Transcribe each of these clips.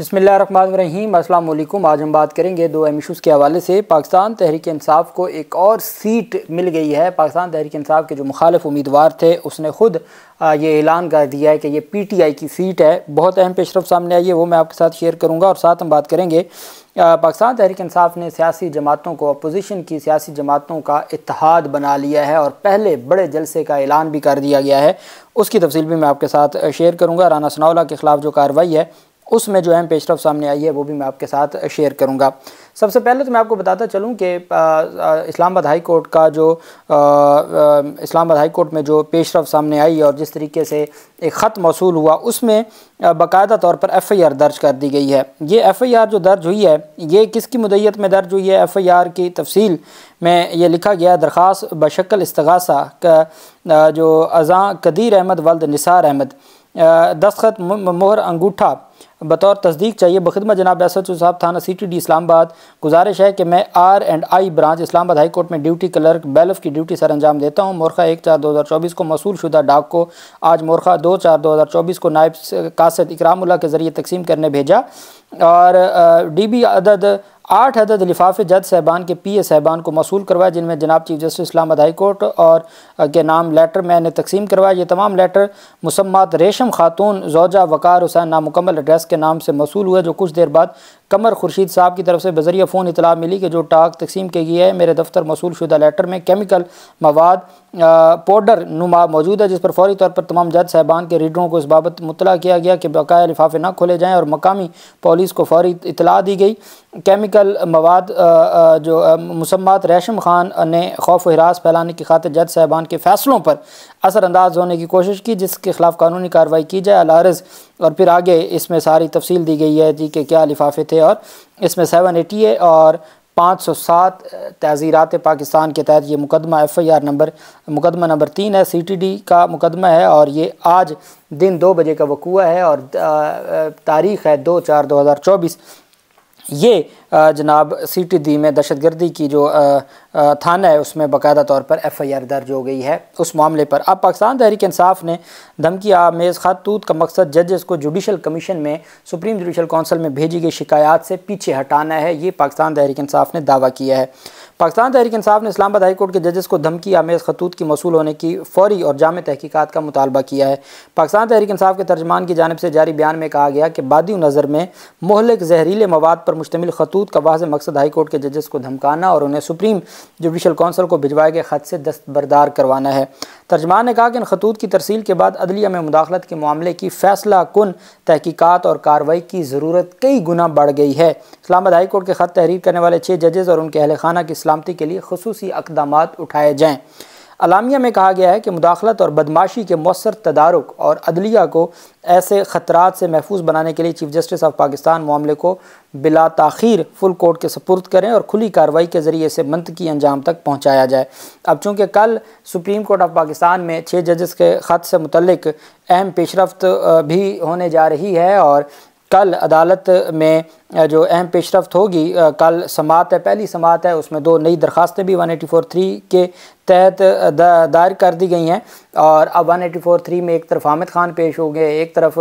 अस्सलाम वालेकुम आज हम बात करेंगे दो एम इशूज़ के हवाले से पाकिस्तान तहरीक इंसाफ को एक और सीट मिल गई है पाकिस्तान तहरीक इंसाफ के जो मुखालफ उम्मीदवार थे उसने खुद ये ऐलान कर दिया है कि ये पी टी आई की सीट है बहुत अहम पेशरफ सामने आई है वो मैं आपके साथ शेयर करूँगा और साथ हम बात करेंगे पाकिस्तान तहरीक इंसाफ ने सियासी जमातों को अपोजिशन की सियासी जमातों का इतिहाद बना लिया है और पहले बड़े जलसे का ऐलान भी कर दिया गया है उसकी तफसील भी मैं आपके साथ शेयर करूँगा राना सनावला के ख़िलाफ़ जो कार्रवाई है उसमें जो अहम पेशरफ सामने आई है वो भी मैं आपके साथ शेयर करूंगा सबसे पहले तो मैं आपको बताता चलूं कि इस्लामाबाद हाई कोर्ट का जो इस्लामाबाद हाई कोर्ट में जो पेशरफ सामने आई और जिस तरीके से एक ख़त मौसू हुआ उसमें बाकायदा तौर पर एफ़ आई आर दर्ज कर दी गई है ये एफ़ आई आर जो दर्ज हुई है ये किसकी मुदैत में दर्ज हुई है एफ़ आई आर की तफसील में ये लिखा गया दरख्वास बशक्ल इसतगा का जो अज़ा कदीर अहमद वल्द निसार अहमद दस्खत मोहर अंगूठा बतौर तस्दीक चाहिए बखदमा जनाब एसएचओ साहब थाना सी टी डी इस्लामाबाद गुजारिश है कि मैं R and I branch Islamabad high court में ड्यूटी क्लर्क बैलफ की ड्यूटी सर अंजाम देता हूँ मोरखा एक चार दो हज़ार चौबीस को मसूल शुदा डाक को आज मोरखा दो चार दो हज़ार चौबीस को नायब कासद इकराम के ज़रिए तकसीम करने भेजा और डी बी अदद आठ अदद लिफाफे जज साहबान के पी ए साहबान को मौसू करवाया जिनमें जनाब chief justice Islamabad high court और के नाम लेटर मैंने तकसीम करवाया ये तमाम लेटर मुसम्मत रेशम खातून जोजा वकार हुसैन नामुकम्मल एड्रेस के नाम से मौसू हुआ जो कुछ देर बाद कमर खुर्शीद साहब की तरफ से बजरिया फ़ोन इतला मिली कि जो टाक तकसीम की गई है मेरे दफ्तर मौसू शुदा लेटर में केमिकल मवाद पोडर नुमा मौजूद है जिस पर फौरी तौर पर तमाम जज साहबान के रीडरों को इस बाबत मुतला किया गया कि बकाया लिफाफे ना खोले जाएँ और मकामी पुलिस को फौरी इतला दी गई केमिकल मवाद जो मुसम्मत रैशम खान ने खौफ व हरास फैलाने की खातिर जज साहबान के फैसलों पर असरानंदाज होने की कोशिश की जिसके खिलाफ कानूनी कार्रवाई की जाए अलारज और फिर आगे इसमें सारी तफसील दी गई है जी के क्या लिफाफे थे और इसमें सेवन एटी ए और पाँच सौ सात तहज़ीरात पाकिस्तान के तहत ये मुकदमा एफ़ आई आर नंबर मुकदमा नंबर तीन है सी टी डी का मुकदमा है और ये आज दिन दो बजे का वकूआ है और तारीख़ है दो चार दो हज़ार चौबीस ये जनाब सिटी दी में दहशत गर्दी की जो थाना है उसमें बाकायदा तौर पर एफ़ आई आर दर्ज हो गई है उस मामले पर अब पाकिस्तान तहरीक इंसाफ ने धमकी आमेज़ खातूत का मकसद जजेस को जुडिशल कमीशन में सुप्रीम जुडिशल कौंसिल में भेजी गई शिकायत से पीछे हटाना है ये पाकिस्तान तहरीक इंसाफ ने दावा किया है पाकिस्तान तहरीक इंसाफ ने इस्लाबाद हाई कोर्ट के जजेस को धमकी आमेज़ खतूत की मौसू होने की फौरी और जाम तहकीक़ात का मुतालबा किया है पाकिस्तान तहरीक इंसाफ के तर्जमान की जानब से जारी बयान में कहा गया कि बादी नज़र में मोहलिक जहरीले मवाद पर मुश्तमिल खतूत का वाज मकसद हाई कोर्ट के जजेस को धमकाना और उन्हें सुप्रीम जुडिशल कौंसल को भिजवाए गए खत से दस्तबरदार करवाना है तर्जमान ने कहा कि इन खतूत की तरसील के बाद अदलिया में मुदाखलत के मामले की फैसला कन तहकीक़ात और कार्रवाई की ज़रूरत कई गुना बढ़ गई है इस्लामाबाद हाई कोर्ट के ख़त तहरीर करने वाले छः जजेज़ और उनके अहल खाना की सलामती के लिए खसूसी इकदाम उठाए जाएँ अलामिया में कहा गया है कि मुदाखलत और बदमाशी के मौसर तदारक और अदलिया को ऐसे ख़तरात से महफूज बनाने के लिए चीफ जस्टिस ऑफ पाकिस्तान मामले को बिला तखिर फुल कोर्ट के सपुर्द करें और खुली कार्रवाई के ज़रिए इसे की अंजाम तक पहुँचाया जाए अब चूँकि कल सुप्रीम कोर्ट ऑफ पाकिस्तान में छः जजस के ख़त से मुतलक अहम पेशरफ भी होने जा रही है और कल अदालत में जो अहम पेशरफ होगी कल समात है पहली समात है उसमें दो नई दरखास्तें भी वन एटी फोर थ्री के तहत दायर कर दी गई हैं और अब वन एटी फोर थ्री में एक तरफ आमिद खान पेश होंगे एक तरफ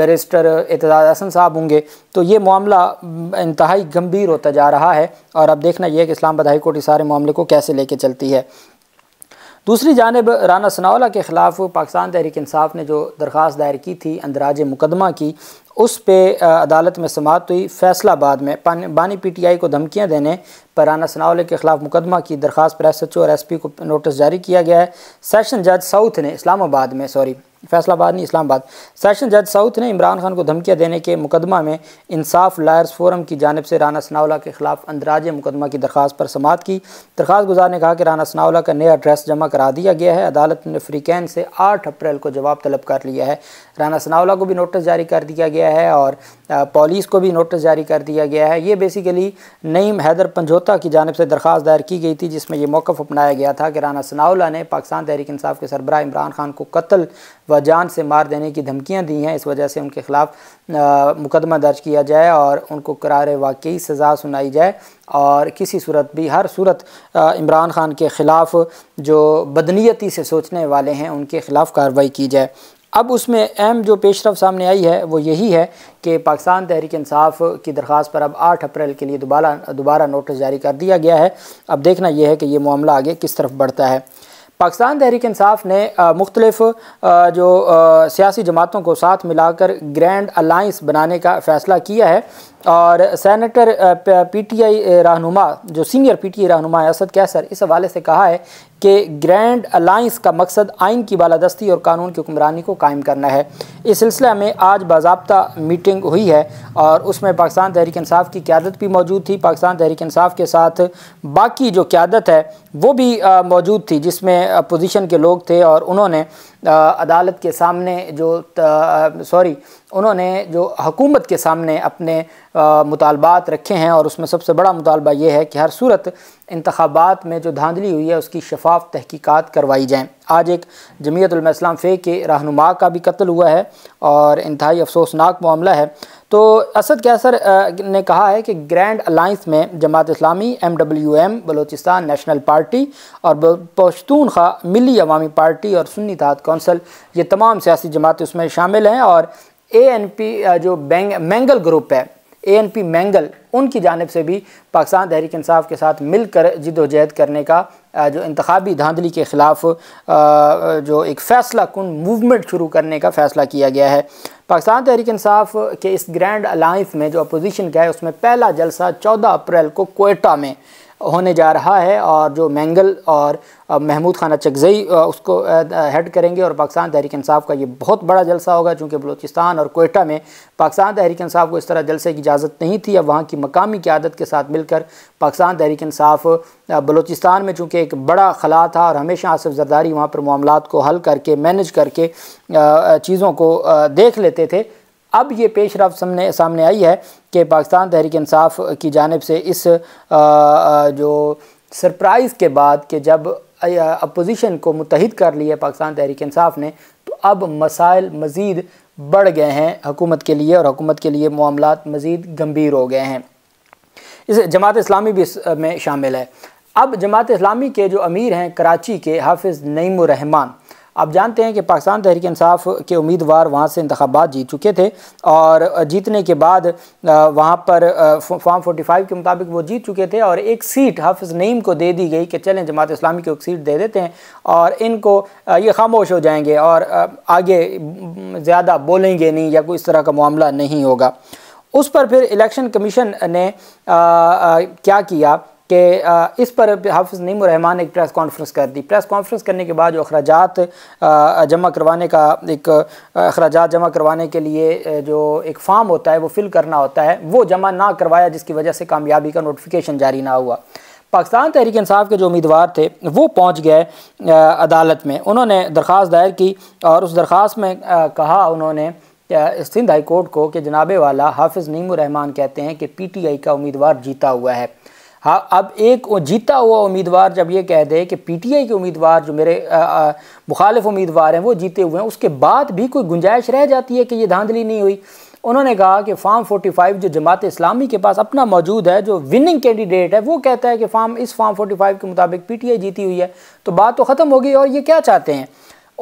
बैरिस्टर एतजाज असन साहब होंगे तो ये मामला इंतहाई गंभीर होता जा रहा है और अब देखना यह है कि इस्लामाबाद हाई कोर्ट इस सारे मामले को कैसे लेके चलती है दूसरी जानब राना सनावला के ख़िलाफ़ पाकिस्तान तहरीक इंसाफ ने जो दरख्वास्त दायर की थी अंदराज मुकदमा की उस पर अदालत में समात हुई फैसलाबाद में बानी पी टी आई को धमकियाँ देने पर राना सनावले के खिलाफ मुकदमा की दरख्वास्त पर एस एच ओ और एस पी को नोटिस जारी किया गया है सेशन जज साउथ ने इस्लामाबाद में सॉरी फैसलाबाद नहीं इस्लामाबाद सेशन जज साउथ ने इमरान खान को धमकियाँ देने के मुकदमा में इंसाफ लायर्स फोरम की जानब से राना सनावला के खिलाफ अंदराज मुकदमा की दरख्वास्त पर समात की दरख्वास्त गुजार ने कहा कि राना सनावला का नया एड्रेस जमा करा दिया गया है अदालत ने फ्रीकैन से आठ अप्रैल को जवाब तलब कर लिया है राना सनावला को भी नोटिस जारी कर दिया गया है और पॉलिस को भी नोटिस जारी कर दिया गया है ये बेसिकली नईम हैदर पंजोता की जानब से दरख्वास्त दायर की गई थी जिसमें यह मौक़ अपनाया गया था कि राना सनावला ने पाकिस्तान तहरीक इंसाफ के सरबरा इमरान खान को कत्ल व जान से मार देने की धमकियाँ दी हैं इस वजह से उनके खिलाफ मुकदमा दर्ज किया जाए और उनको करार वाकई सज़ा सुनाई जाए और किसी सूरत भी हर सूरत इमरान खान के ख़िलाफ़ जो बदनीयती से सोचने वाले हैं उनके ख़िलाफ़ कार्रवाई की जाए अब उसमें अहम जो पेशरफ सामने आई है वो यही है कि पाकिस्तान तहरीक इंसाफ की दरख्वास्त पर अब आठ अप्रैल के लिए दोबारा दोबारा नोटिस जारी कर दिया गया है अब देखना यह है कि ये मामला आगे किस तरफ बढ़ता है पाकिस्तान तहरीक इंसाफ ने मुख्तलिफ जो सियासी जमातों को साथ मिलाकर ग्रैंड अलाइंस बनाने का फ़ैसला किया है और सैनटर पी टी आई रहनुमा जो सीनियर पी टी आई रहनुमा असद कैसर इस हवाले से कहा है कि ग्रैंड अलाइंस का मकसद आइन की बालादस्ती और कानून की हुक्मरानी को कायम करना है इस सिलसिले में आज बाबा मीटिंग हुई है और उसमें पाकिस्तान तहरीक इसाफ़ की क्यादत भी मौजूद थी पाकिस्तान तहरीक इसाफ़ के साथ बाकी जो क्यादत है वो भी मौजूद थी जिसमें अपोजिशन के लोग थे और उन्होंने अदालत के सामने जो सॉरी उन्होंने जो हकूमत के सामने अपने मुतालबात रखे हैं और उसमें सबसे बड़ा मुतालबा ये है कि हर सूरत इंतबात में जो धांधली हुई है उसकी शफाफ तहकीकात करवाई जाएँ आज एक इस्लाम फ़े के रहनुमा का भी कत्ल हुआ है और इंतहाई अफसोसनाक मामला है तो असद कैसर ने कहा है कि ग्रैंड अलाइंस में Jamaat Islami M W M Balochistan national party और पश्तूनखा मिली अवामी पार्टी और सुन्नी तहत कौंसल ये तमाम सियासी जमातें उसमें शामिल हैं और ए एन पी जो बैंग मैंगल ग्रुप है ए एन पी मैंगल उनकी जानब से भी पाकिस्तान तहरीक इंसाफ के साथ मिलकर जिदोजहद करने का जो इंतबी धांधली के ख़िलाफ़ जो एक फ़ैसला कन मूवमेंट शुरू करने का फ़ैसला किया गया है पाकिस्तान तहरीक इंसाफ के इस ग्रैंड अलाइंस में जो अपोजिशन का है उसमें पहला जलसा चौदह अप्रैल को कोयटा में होने जा रहा है और जो मैंगल और महमूद खाना चकजई उसको हेड करेंगे और पाकिस्तान तहरीक इंसाफ का ये बहुत बड़ा जलसा होगा चूँकि बलोचिस्तान और कोयटा में पाकिस्तान तहरीक इंसाफ को इस तरह जलसे की इजाज़त नहीं थी अब वहाँ की मकामी क्यादत के साथ मिलकर पाकिस्तान तहरीक इंसाफ बलोचिस्तान में चूँकि एक बड़ा खला था और हमेशा आसफ जरदारी वहाँ पर मामला को हल करके मैनेज करके चीज़ों को देख लेते थे अब ये पेश रफ सामने सामने आई है कि पाकिस्तान तहरीक इंसाफ की जानब से इस आ, जो सरप्राइज़ के बाद कि जब अपोजिशन को मुतहद कर लिया पाकिस्तान तहरीक इंसाफ ने तो अब मसाइल मज़ीद बढ़ गए हैं हकूमत के लिए और हकूमत के लिए मामला मज़ीद गंभीर हो गए हैं इस जमात इस्लामी भी में शामिल है अब जमात इस्लामी के जो अमीर हैं कराची के हाफिज़ नईमान आप जानते हैं कि पाकिस्तान तहरीक इंसाफ के उम्मीदवार वहाँ से इंतबात जीत चुके थे और जीतने के बाद वहाँ पर फॉर्म फोर्टी फाइव के मुताबिक वो जीत चुके थे और एक सीट हाफिज़ नईम को दे दी गई कि चलें जमात इस्लामी को एक सीट दे देते हैं और इनको ये खामोश हो जाएंगे और आगे ज़्यादा बोलेंगे नहीं या कोई इस तरह का मामला नहीं होगा उस पर फिर इलेक्शन कमीशन ने आ, आ, क्या किया कि इस पर हाफिज़ नईम रहमान ने एक प्रेस कॉन्फ्रेंस कर दी प्रेस कॉन्फ्रेंस करने के बाद जो अखराज जमा करवाने का एक अखराज जमा करवाने के लिए जो एक फॉर्म होता है वो फिल करना होता है वो जमा ना करवाया जिसकी वजह से कामयाबी का नोटिफिकेशन जारी ना हुआ पाकिस्तान तहरीक इंसाफ के जो उम्मीदवार थे वो पहुंच गए अदालत में उन्होंने दरख्वास्त दायर की और उस दरख्वास्त में आ, कहा उन्होंने सिंध हाई कोर्ट को कि जनाबे वाला हाफिज़ नीमान कहते हैं कि पी टी आई का उम्मीदवार जीता हुआ है हाँ अब एक जीता हुआ उम्मीदवार जब ये कह दे कि पीटीआई के उम्मीदवार जो मेरे मुखालिफ उम्मीदवार हैं वो जीते हुए हैं उसके बाद भी कोई गुंजाइश रह जाती है कि ये धांधली नहीं हुई उन्होंने कहा कि फार्म 45 जो जमात इस्लामी के पास अपना मौजूद है जो विनिंग कैंडिडेट है वो कहता है कि फार्म इस फार्म फोर्टी के मुताबिक पी जीती हुई है तो बात तो ख़त्म हो गई और ये क्या चाहते हैं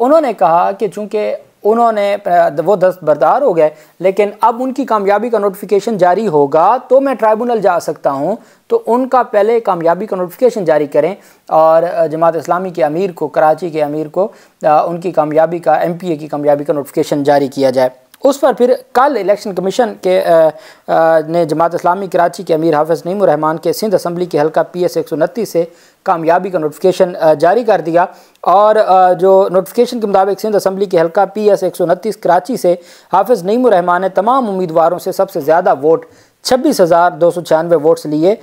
उन्होंने कहा कि चूँकि उन्होंने वो दस्तबरदार हो गए लेकिन अब उनकी कामयाबी का नोटिफिकेशन जारी होगा तो मैं ट्राइबूनल जा सकता हूँ तो उनका पहले कामयाबी का नोटिफिकेशन जारी करें और जमात इस्लामी के अमीर को कराची के अमीर को उनकी कामयाबी का एम पी ए की कामयाबी का नोटिफिकेशन जारी किया जाए उस पर फिर कल इलेक्शन कमीशन के आ, आ, ने जमात इस्लामी कराची के अमीर हाफिज़ नईम रहमान के सिंध असम्बली के हल्का पी एस एक सौ उनतीस से कामयाबी का नोटिफिकेशन जारी कर दिया और जो नोटिफिकेशन के मुताबिक सिंध असम्बली के हल्का पी एस एक सौ उनतीस कराची से हाफिज़ नईमरहमान ने तमाम उम्मीदवारों से सबसे ज़्यादा वोट छब्बीस हज़ार दो सौ छियानवे वोट्स लिए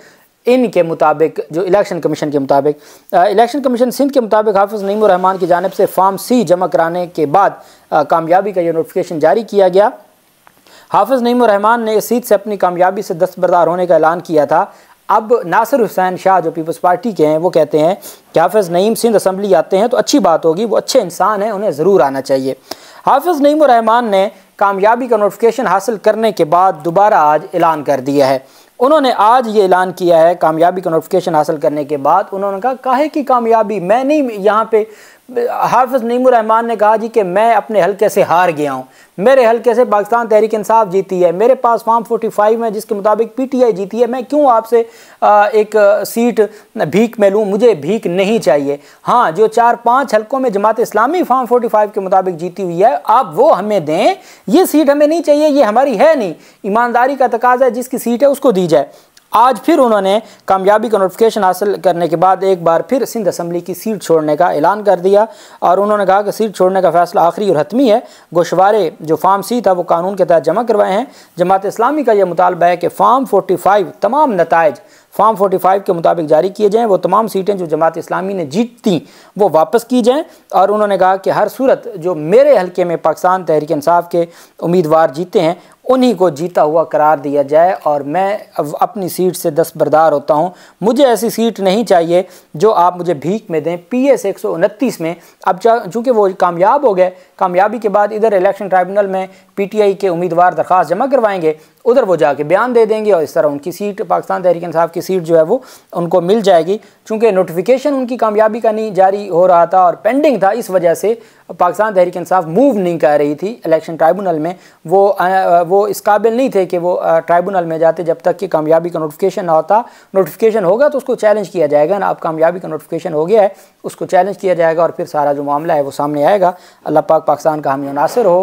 इनके मुताबिक जो इलेक्शन कमीशन के मुताबिक इलेक्शन कमीशन सिंध के मुताबिक हाफिज़ नईमरहमान की जानब से फॉर्म सी जमा कराने के बाद कामयाबी का यह नोटिफिकेशन जारी किया गया हाफिज़ नईमान ने इस सीट से अपनी कामयाबी से दस्तबरदार होने का ऐलान किया था अब नासिर हुसैन शाह जो पीपल्स पार्टी के हैं वो कहते हैं कि हाफिज़ नईम सिंध असम्बली आते हैं तो अच्छी बात होगी वो अच्छे इंसान हैं उन्हें ज़रूर आना चाहिए हाफिज़ नईम रहमान ने कामयाबी का नोटिफिकेशन हासिल करने के बाद दोबारा आज ऐलान कर दिया है उन्होंने आज ये ऐलान किया है कामयाबी का नोटिफिकेशन हासिल करने के बाद उन्होंने कहा काहे की कामयाबी मैं नहीं यहाँ पे हाफिज नईम रहमान ने कहा जी कि मैं अपने हल्के से हार गया हूँ मेरे हल्के से पाकिस्तान तहरीक इंसाफ जीती है मेरे पास फोर्टी 45 है जिसके मुताबिक पीटीआई जीती है मैं क्यों आपसे एक सीट भीख में लूँ मुझे भीख नहीं चाहिए हाँ जो चार पांच हलकों में जमात इस्लामी फार्म 45 के मुताबिक जीती हुई है आप वो हमें दें ये सीट हमें नहीं चाहिए ये हमारी है नहीं ईमानदारी का तकाजा है जिसकी सीट है उसको दी जाए आज फिर उन्होंने कामयाबी का नोटिफिकेशन हासिल करने के बाद एक बार फिर सिंध असम्बली की सीट छोड़ने का ऐलान कर दिया और उन्होंने कहा कि सीट छोड़ने का फैसला आखिरी और हतमी है गोशवारे जो फार्म सी था वो कानून के तहत जमा करवाए हैं जमात इस्लामी का यह मुतालबा है कि फार्म फोर्टी फाइव तमाम नतज फॉर्म 45 के मुताबिक जारी किए जाएँ वो तमाम सीटें जो जमात इस्लामी ने जीत थीं वो वापस की जाएँ और उन्होंने कहा कि हर सूरत जो मेरे हलके में पाकिस्तान तहरीक इंसाफ के उम्मीदवार जीते हैं उन्हीं को जीता हुआ करार दिया जाए और मैं अपनी सीट से बरदार होता हूं मुझे ऐसी सीट नहीं चाहिए जो आप मुझे भीख में दें पी एस एक में अब चूँकि वो कामयाब हो गए कामयाबी के बाद इधर इलेक्शन ट्राइब्यूनल में पी टी आई के उम्मीदवार दरख्वास्त जमा करवाएंगे उधर वो जाके बयान दे देंगे और इस तरह उनकी सीट पाकिस्तान तहरीक इंसाफ की सीट जो है वो उनको मिल जाएगी चूँकि नोटिफिकेशन उनकी कामयाबी का नहीं जारी हो रहा था और पेंडिंग था इस वजह से पाकिस्तान तहरीक इंसाफ मूव नहीं कर रही थी इलेक्शन ट्राइबूनल में वो वो इस काबिल नहीं थे कि वो ट्राइबूनल में जाते जब तक कि कामयाबी का नोटिफिकेशन ना होता नोटिफिकेशन होगा तो उसको चैलेंज किया जाएगा ना अब कामयाबी का नोटिफिकेशन हो गया है उसको चैलेंज किया जाएगा और फिर सारा जो मामला है वो सामने आएगा अल्लाह पाक पाकिस्तान का हम हो